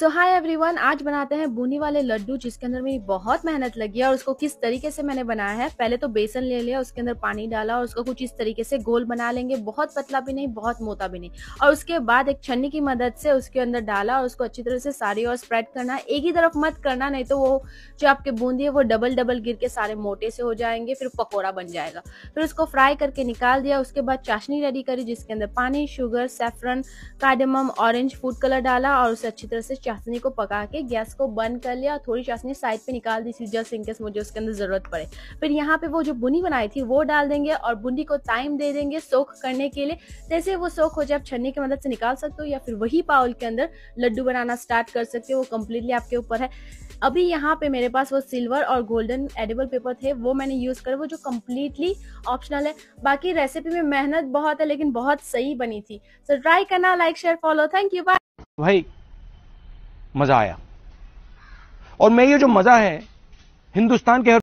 सो hi everyone आज बनाते हैं बूनी वाले लड्डू जिसके अंदर मेरी बहुत मेहनत लगी है और उसको किस तरीके से मैंने बनाया है पहले तो बेसन ले लिया उसके अंदर पानी डाला और उसको कुछ इस तरीके से गोल बना लेंगे बहुत पतला भी नहीं बहुत मोटा भी नहीं और उसके बाद एक छन्नी की मदद से उसके अंदर डाला और उसको अच्छी तरह से सारी और स्प्रेड करना एक ही तरफ मत करना नहीं तो वो जो आपके बूंदी है वो डबल डबल गिर के सारे मोटे से हो जाएंगे फिर पकौड़ा बन जाएगा फिर उसको फ्राई करके निकाल दिया उसके बाद चाशनी रेडी करी जिसके अंदर पानी sugar saffron cardamom orange food colour डाला और उसे अच्छी तरह से चाशनी को पका के गैस को बंद कर लिया और थोड़ी चाशनी साइड पे निकाल दी जस्ट इनकेस मुझे उसके अंदर ज़रूरत पड़े फिर यहाँ पे वो जो बुनी बनाई थी वो डाल देंगे और बुनी को टाइम दे देंगे सोख करने के लिए जैसे वो सोख हो जाए आप छन्नी की मदद से निकाल सकते हो या फिर वही पाउल के अंदर लड्डू बनाना स्टार्ट कर सकते हो वो कम्प्लीटली आपके ऊपर है अभी यहाँ पे मेरे पास वो सिल्वर और गोल्डन एडेबल पेपर थे वो मैंने यूज़ करे वो जो कम्प्लीटली ऑप्शनल है बाकी रेसिपी में मेहनत बहुत है लेकिन बहुत सही बनी थी सो ट्राई करना like share follow thank you bye भाई मज़ा आया और मैं ये जो मज़ा है हिंदुस्तान के हर